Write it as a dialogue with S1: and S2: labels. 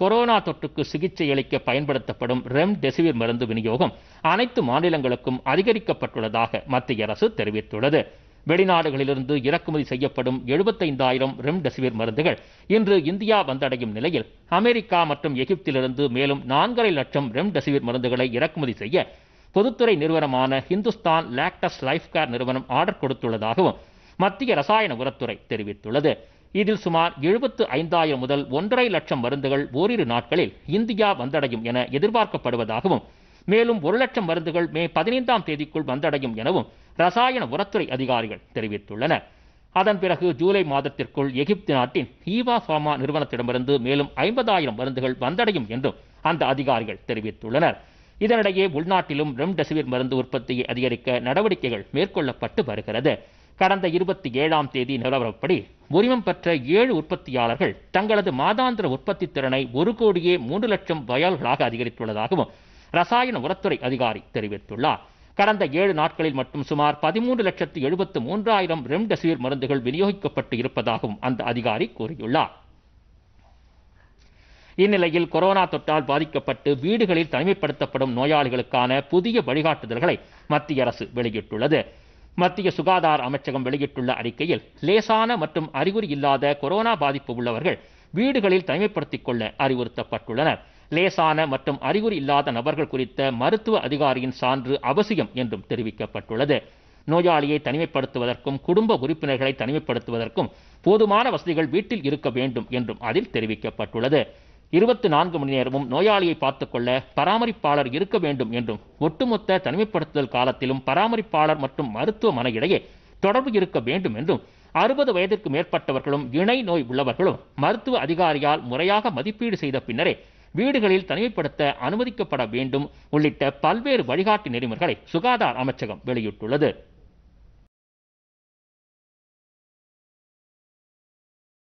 S1: corona தொற்றுக்கு சிகிச்சை அளிக்க பயன்படுத்தப்படும் ரெம்டெசிவிர் மருந்து விநியோகம் அனைத்து மாநிலங்களுக்கும் அதிகரிக்கப்பட்டுள்ளதாக மத்திய அரசு தெரிவித்துள்ளது வெளிநாடுகளிலிருந்து இறக்குமதி செய்யப்படும் எழுபத்தைந்தாயிரம் ரெம்டெசிவிர் மருந்துகள் இன்று இந்தியா வந்தடையும் நிலையில் அமெரிக்கா மற்றும் எகிப்திலிருந்து மேலும் நான்கரை லட்சம் ரெம்டெசிவிர் மருந்துகளை இறக்குமதி செய்ய பொதுத்துறை நிறுவனமான ஹிந்துஸ்தான் லாக்டஸ் லைஃப் கேர் நிறுவனம் ஆர்டர் கொடுத்துள்ளதாகவும் மத்திய ரசாயன உரத்துறை தெரிவித்துள்ளது இதில் சுமார் எழுபத்து ஐந்தாயிரம் முதல் ஒன்றரை லட்சம் மருந்துகள் ஓரிரு நாட்களில் இந்தியா வந்தடையும் என எதிர்பார்க்கப்படுவதாகவும் மேலும் ஒரு லட்சம் மருந்துகள் மே பதினைந்தாம் தேதிக்குள் வந்தடையும் எனவும் ரசாயன உரத்துறை அதிகாரிகள் தெரிவித்துள்ளனர் அதன் பிறகு ஜூலை மாதத்திற்குள் எகிப்து நாட்டின் ஈவா ஃபார்மா நிறுவனத்திடமிருந்து மேலும் ஐம்பதாயிரம் மருந்துகள் வந்தடையும் என்றும் அந்த அதிகாரிகள் தெரிவித்துள்ளனர் இதனிடையே உள்நாட்டிலும் ரெம்டெசிவிர் மருந்து உற்பத்தியை அதிகரிக்க நடவடிக்கைகள் மேற்கொள்ளப்பட்டு வருகிறது கடந்த இருபத்தி ஏழாம் தேதி நிலவரப்படி உரிமம் பெற்ற ஏழு உற்பத்தியாளர்கள் தங்களது மாதாந்திர உற்பத்தி திறனை ஒரு கோடியே மூன்று லட்சம் வயல்களாக அதிகரித்துள்ளதாகவும் ரசாயன உரத்துறை அதிகாரி தெரிவித்துள்ளார் கடந்த ஏழு நாட்களில் மட்டும் சுமார் பதிமூன்று லட்சத்து எழுபத்து மூன்றாயிரம் ரெம்டெசிவிர் மருந்துகள் விநியோகிக்கப்பட்டு இருப்பதாகவும் அந்த அதிகாரி கூறியுள்ளார் இந்நிலையில் கொரோனா தொற்றால் பாதிக்கப்பட்டு வீடுகளில் தனிமைப்படுத்தப்படும் நோயாளிகளுக்கான புதிய வழிகாட்டுதல்களை மத்திய அரசு வெளியிட்டுள்ளது மத்திய சுகாதார அமைச்சகம் வெளியிட்டுள்ள அறிக்கையில் லேசான மற்றும் அறிகுறி இல்லாத கொரோனா பாதிப்பு உள்ளவர்கள் வீடுகளில் தனிமைப்படுத்திக் கொள்ள அறிவுறுத்தப்பட்டுள்ளனர் லேசான மற்றும் அறிகுறி இல்லாத நபர்கள் குறித்த மருத்துவ அதிகாரியின் சான்று அவசியம் என்றும் தெரிவிக்கப்பட்டுள்ளது நோயாளியை தனிமைப்படுத்துவதற்கும் குடும்ப உறுப்பினர்களை தனிமைப்படுத்துவதற்கும் போதுமான வசதிகள் வீட்டில் இருக்க வேண்டும் என்றும் அதில் தெரிவிக்கப்பட்டுள்ளது இருபத்தி நான்கு மணி நேரமும் நோயாளியை பார்த்துக்கொள்ள பராமரிப்பாளர் இருக்க வேண்டும் என்றும் ஒட்டுமொத்த தனிமைப்படுத்துதல் காலத்திலும் பராமரிப்பாளர் மற்றும் மருத்துவமனை இடையே தொடர்பு இருக்க வேண்டும் என்றும் அறுபது வயதிற்கு மேற்பட்டவர்களும் இணை நோய் உள்ளவர்களும் மருத்துவ அதிகாரியால் முறையாக மதிப்பீடு செய்த பின்னரே வீடுகளில் தனிமைப்படுத்த அனுமதிக்கப்பட வேண்டும் உள்ளிட்ட பல்வேறு வழிகாட்டு நெறிமுறைகளை சுகாதார அமைச்சகம் வெளியிட்டுள்ளது